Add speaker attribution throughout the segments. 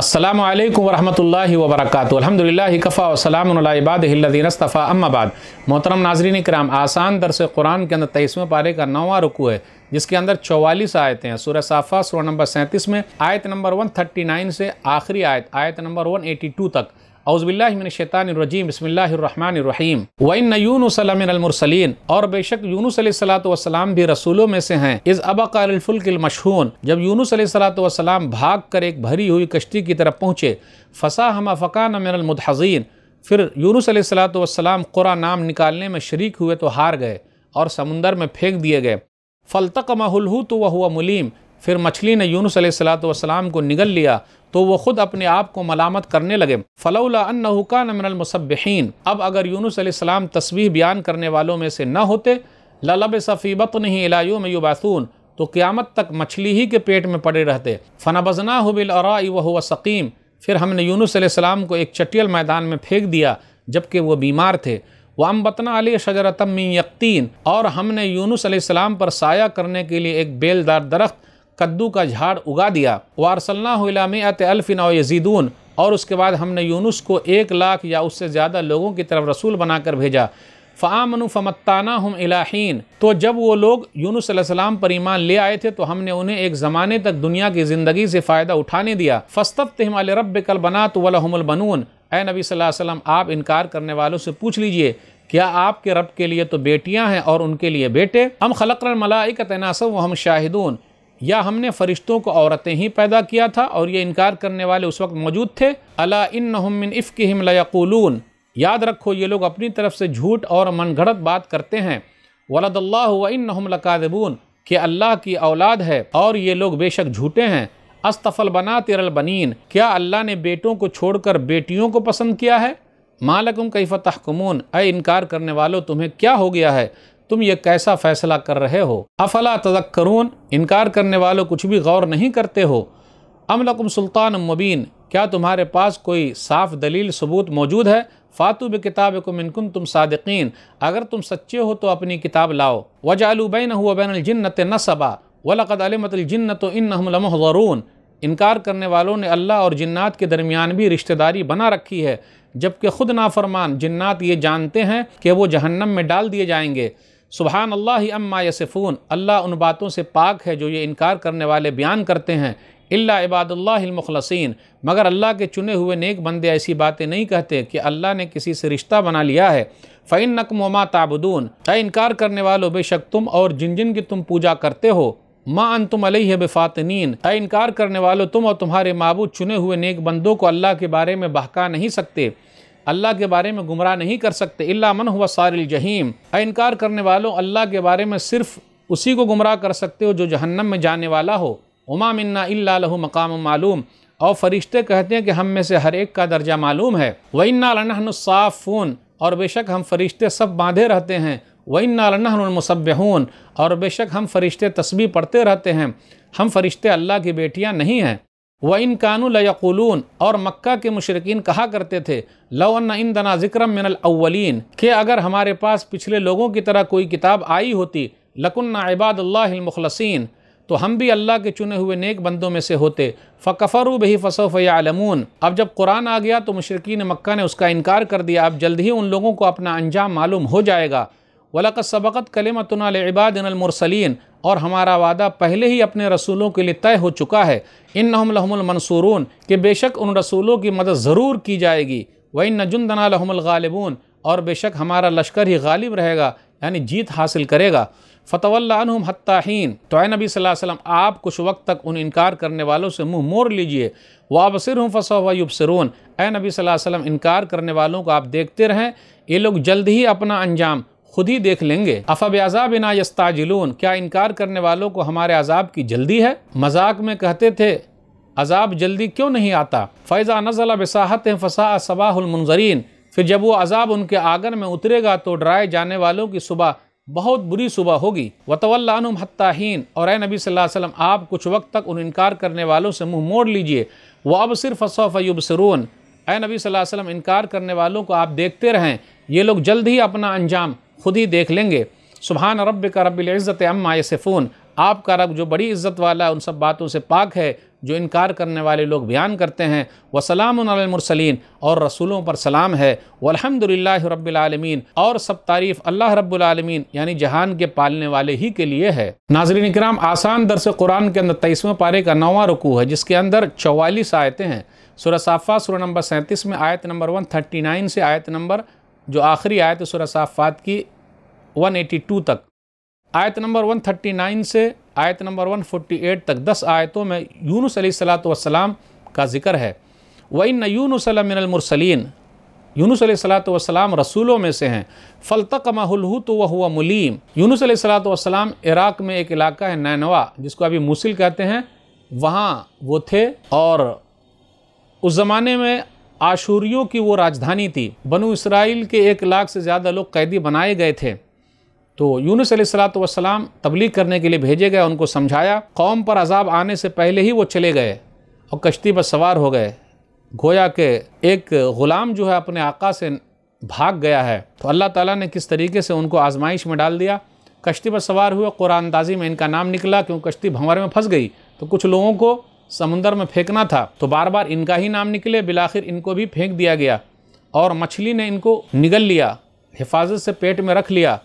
Speaker 1: असलम वरहमल वबरक अलहमदिल्ला कफ़ा वसलामबादीनस्तफ़ा अम्माबाद मोहतरम नाजरीन कराम आसान दरस कुरान के अंदर तेईसवें पारे का नौवा रुकू है जिसके अंदर चौवालीस आयतें हैं सूर्य साफ़ा सूर्य नंबर सैंतीस में आयत नंबर वन थर्टी नाइन से आखिरी आयत आयत नंबर वन एटी टू तक अउज़बिल्लाशैतानरजीम बसमिल्लाम नयून यूनुसलमसलिन और बेशक यूनुसलाम भी रसूलों में से हैं इस मशहून जब यूनुसलाम भाग कर एक भरी हुई कश्ती की तरफ पहुँचे फसा हम फ़कान मिनलमदहजीन फिर यूनुसलाम कुरा नाम निकालने में शर्क हुए तो हार गए और समुंदर में फेंक दिए गए फ़लतक महलहू तो वह हुआ मुलीम फिर मछली ने यूनुस सलाम को निगल लिया तो वो ख़ुद अपने आप को मलामत करने लगे फ़लौला अन्नहुका नमिनमसबिन अब अगर यूनुस सलाम तस्वीर बयान करने वालों में से न होते ललब सफ़ीबत नहीं इलायू में युबासून तो क़्यामत तक मछली ही के पेट में पड़े रहते फ़नबजना हुबिलरा वह सकीम फिर हमने यूनुस सलाम को एक चटियल मैदान में फेंक दिया जबकि वो बीमार थे वाम बतना अली शजरतम यकीन और हमने यूनुस सलाम पर साया करने के लिए एक बेलदार दरख्त कद्दू का झाड़ उगा दिया वारसल्लात अल्फिन यजीदून और उसके बाद हमने यूनुस को एक लाख या उससे ज़्यादा लोगों की तरफ रसूल बनाकर भेजा फ़ामनु फ़मत्ताना हम इलाहीन तो जब वो लोग यूनुस सलाम पर ईमान ले आए थे तो हमने उन्हें एक ज़माने तक दुनिया की ज़िंदगी से फ़ायदा उठाने दिया फ़स्तब हिमाल रब कल बनात वलहमल बनून ए नबी वसल्लम आप इनकार करने वालों से पूछ लीजिए क्या आपके रब के लिए तो बेटियां हैं और उनके लिए बेटे हम खलक का तनासब हम शाहिदून या हमने फरिश्तों को औरतें ही पैदा किया था और ये इनकार करने वाले उस वक्त मौजूद थे अला इन हमन इफ़ की हमलाकूलून याद रखो ये लोग अपनी तरफ से झूठ और मन घड़त बात करते हैं वलदल्ला इन हमलकादबून कि अल्लाह की औलाद है और ये लोग बेशक झूठे हैं अस्तफल बना तिरल बनीन क्या अल्लाह ने बेटों को छोड़कर बेटियों को पसंद किया है मालकुम कैफ तहकमून अ इनकार करने वालों तुम्हें क्या हो गया है तुम ये कैसा फ़ैसला कर रहे हो अफला तजक्करून इनकार करने वालों कुछ भी गौर नहीं करते हो अमलकुम सुल्तान मुबीन क्या तुम्हारे पास कोई साफ दलील सबूत मौजूद है फ़ातु ब किताब को मिनकुन तुम सादकिन अगर तुम सच्चे हो तो अपनी किताब लाओ वजालुबैन हुआ बैनजिन्नत नसबा वलकदलमतलजन्नत इन हमलमरून इनकार करने वालों ने अल्लाह और जन्नात के दरमियान भी रिश्तेदारी बना रखी है जबकि ख़ुद नाफरमान जन्नात ये जानते हैं कि वो जहन्नम में डाल दिए जाएंगे सुबहान अल्लाह अम्मा यसफ़ून अल्लाह उन बातों से पाक है जो ये इनकार करने वाले बयान करते हैं अला इबादल्लामखलसिन मगर अल्लाह के चुने हुए नेक बंदे ऐसी बातें नहीं कहते कि अल्लाह ने किसी से रिश्ता बना लिया है फ़ैन नकमा ताबदून है इनकार करने वालों बेशक तुम और जिन जिन की तुम पूजा करते हो माँ अन तुम अलैह बेफ़ातनीन है इनकार करने वालों तुम और तुम्हारे मबूद चुने हुए नेक बंदों को अल्लाह के बारे में बहका नहीं सकते अल्लाह के बारे में गुमराह नहीं कर सकते इल्ला मन हुआ सारिल जहीम इनकार करने वालों अल्लाह के बारे में सिर्फ़ उसी को गुमराह कर सकते हो जो जहन्नम में जाने वाला हो उमा मन्ना अल्लाह मकाम मालूम और फरिश्ते कहते हैं कि हम में से हर एक का दर्जा मालूम है वन्ना फ़ोन और बेशक हम फरिश्ते सब बांधे रहते हैं वन्नासबून और बेशक हम फरिश्ते तस्बी पढ़ते रहते हैं हम फरिश्ते अल्लाह की बेटियाँ नहीं हैं व इन कानू और मक्का के मशरकिन कहा करते थे लवन इन दना ज़िक्रम मिनलिन के अगर हमारे पास पिछले लोगों की तरह कोई किताब आई होती लकुन्ना इबादल्लाखलसिन तो हम भी अल्लाह के चुने हुए नेक बंदों में से होते फ़कफ़रू बही फ़सोफ़ आलमून अब जब कुरान आ गया तो मशरकिन मक्का ने उसका इनकार कर दिया अब जल्द ही उन लोगों को अपना अंजाम मालूम हो जाएगा वलक सबक़त कलमतनाबादमरसलिन और हमारा वादा पहले ही अपने रसूलों के लिए तय हो चुका है इन नहमलमनसूरून के बेशक उन रसूलों की मदद ज़रूर की जाएगी वही नजुंदना लहमलगालिबून और बेशक हमारा लश्कर ही गालिब रहेगा यानी जीत हासिल करेगा फ़तवल्लाम हत्ताहीन तो नबी नबी वसल्लम आप कुछ वक्त तक उन इनकार करने वालों से मुंह मोड़ लीजिए वाबसर हूँ फ़सोबसरून ए नबी वसल्लम इनकार करने वालों को आप देखते रहें ये लोग जल्द ही अपना अंजाम खुद ही देख लेंगे अफब्याजा बिना यस्ताजिलून क्या इनकार करने वालों को हमारे अजाब की जल्दी है मजाक में कहते थे अजाब जल्दी क्यों नहीं आता फ़ैज़ा नज़ला बसाहत फ़सा सबाहमनजरीन फिर जब वो अजाब उनके आगन में उतरेगा तो डराए जाने वालों की सुबह बहुत बुरी सुबह होगी वतवल्लानुम और ए नबी वसल्लम आप कुछ वक्त तक उन इनकार करने वालों से मुंह मोड़ लीजिए वह अब सिर्फ असौफ़युब सरून ए नबी वसल्लम इनकार करने वालों को आप देखते रहें ये लोग जल्द ही अपना अंजाम खुद ही देख लेंगे सुबहान रब का रबिल्ज़त अम्मा यसफ़ून आपका रब जो बड़ी इज़्ज़त वाला उन सब बातों से पाक है जो इनकार करने वाले लोग बयान करते हैं वसलामसलिन और रसूलों पर सलाम है वलहमदिल्ला रबालमीन और सब तारीफ़ अल्लाह रबालमीन यानी जहान के पालने वाले ही के लिए है नाजरीन कराम आसान दरस कुरान के अंदर तेईसवें पारे का नौवा रुकू है जिसके अंदर चौवालीस आयतें हैं सुरसाफ़ा सुर नंबर सैंतीस में आयत नंबर वन थर्टी नाइन से आयत नंबर जो आखिरी आयत सुर साफ़ात की 182 तक आयत नंबर 139 से आयत नंबर 148 तक 10 आयतों में यूनुस सलाम का जिक्र है वही न यूनुस सलाम रसूलों में से हैं फ़लतक महलहू तो वह हुआ मुलीम यूनुस सलाम इराक़ में एक इलाका है नैनवा जिसको अभी मूसिल कहते हैं वहाँ वो थे और उस ज़माने में आशूरियों की वो राजधानी थी बनु इसराइल के एक लाख से ज़्यादा लोग कैदी बनाए गए थे तो यूनुस सलाम तबलीग करने के लिए भेजे गए उनको समझाया कौम पर अजाब आने से पहले ही वो चले गए और कश्ती पर सवार हो गए गोया के एक ग़ुलाम जो है अपने आका से भाग गया है तो अल्लाह ताला ने किस तरीके से उनको आजमाइश में डाल दिया कश्ती पर सवार हुए कुरानदाजी में इनका नाम निकला क्योंकि कश्ती भंवर में फंस गई तो कुछ लोगों को समुंदर में फेंकना था तो बार बार इनका ही नाम निकले बिलाखिर इनको भी फेंक दिया गया और मछली ने इनको निगल लिया हिफाजत से पेट में रख लिया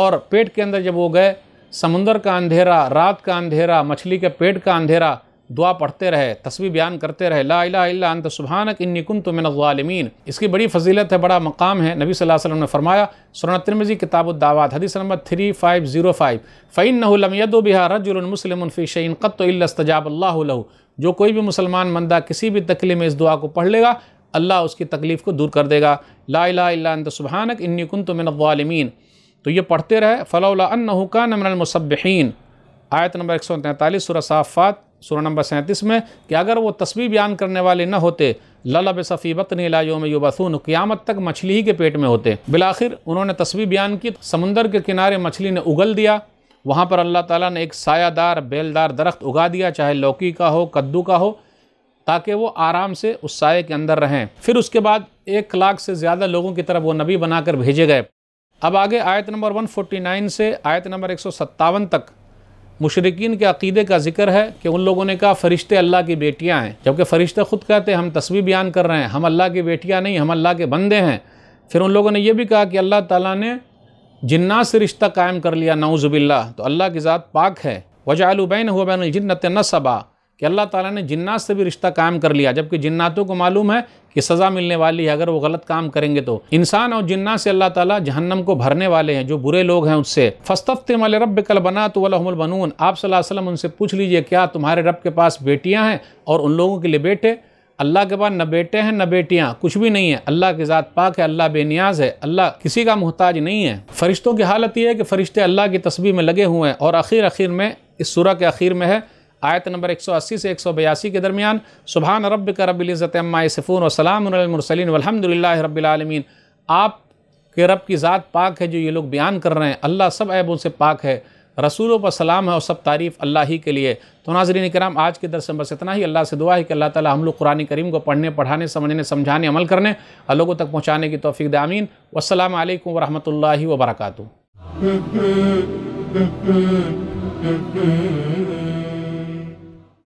Speaker 1: और पेट के अंदर जब वो गए समुंदर का अंधेरा रात का अंधेरा मछली के पेट का अंधेरा दुआ पढ़ते रहे तस्वीर बयान करते रहे ला इला अंत सुबहानक इन निकुन तो मिनवालमीन इसकी बड़ी फजीलत है बड़ा मकाम है नबी सल्लल्लाहु अलैहि वसल्लम ने फरमाया सोना तिरमिजी किताब दावत हदीस number three five zero five फ़ैन नहलमयद बिहार रजुलमसलमफ़ी शैन क़त जो कोई भी मुसलमान मंदा किसी भी तकली में इस दुआ को पढ़ लेगा अल्लाह उसकी तकलीफ़ को दूर कर देगा ला इला अंत सुबहानक इन निकुन तो मिनवालमीन तो ये पढ़ते रहे फ़लाउला अन्न हुकान आयत नंबर एक सौ तैंतालीस सुरसाफ़ात सूर्य नंबर सैंतीस में कि अगर वो तस्वीर बयान करने वाले न होते बत सफ़ीबत लाइयों में युवासून क़्यामत तक मछली ही के पेट में होते बिलाखिर उन्होंने तस्वीर बयान की समुंदर के किनारे मछली ने उगल दिया वहाँ पर अल्लाह ताला ने एक सायादार बेलदार दरख्त उगा दिया चाहे लौकी का हो कद्दू का हो ताकि वो आराम से उस साय के अंदर रहें फिर उसके बाद एक लाख से ज़्यादा लोगों की तरफ वो नबी बनाकर भेजे गए अब आगे आयत नंबर 149 से आयत नंबर एक तक मुशरकिन के अकीदे का जिक्र है कि उन लोगों ने कहा फ़रिश्ते अल्लाह की बेटियाँ हैं जबकि फ़रिश्ते ख़ुद कहते हैं हम तस्वीर बयान कर रहे हैं हम अल्लाह की बेटियाँ नहीं हम अल्लाह के बंदे हैं फिर उन लोगों ने यह भी कहा कि अल्लाह ताला ने जिन्ना से रिश्ता कायम कर लिया नाउज़बिल्ला तो अल्लाह की ज़ात पाक है वजालबैन बैन जिन्नत नसबा कि अल्लाह ताला ने जिन्नात से भी रिश्ता कायम कर लिया जबकि जिन्नातों को मालूम है कि सज़ा मिलने वाली है अगर वो गलत काम करेंगे तो इंसान और जिन्ना से अल्लाह ताला जहन्नम को भरने वाले हैं जो बुरे लोग हैं उससे फस्तफ़ते माले रब कल बना तो वलहमलबनून आप वसल्लम उनसे पूछ लीजिए क्या तुम्हारे रब के पास बेटियाँ हैं और उन लोगों के लिए बेटे अल्लाह के पास न बेटे हैं न बेटियाँ कुछ भी नहीं है अल्लाह के ज़ात पाक है अल्लाह बेनियाज है अल्लाह किसी का मोहताज नहीं है फ़रिश्तों की हालत यह है कि फ़रिश्ते अल्लाह की तस्वीर में लगे हुए हैं और आखिर आखिर में इस सूरा के आखिर में है आयत नंबर 180 से एक के दरमियान सुबहान रब का रबिलज़त अम्मासफ़ून वसलामसलिन वलहमदिल्ला रबालमीन आप के रब की ज़ात पाक है जो ये लोग बयान कर रहे हैं अल्लाह सब ऐबों से पाक है रसूलों पर सलाम है और सब तारीफ़ अल्लाह ही के लिए तो नाजरीन कराम आज के दरस बस इतना ही अल्लाह से दुआ है कि अल्लाह ताला हम लोग कुरान करीम को पढ़ने पढ़ाने समझने समझाने अमल करने और लोगों तक पहुँचाने की तोफ़ी दामीन वसलम वरहमल वबरकू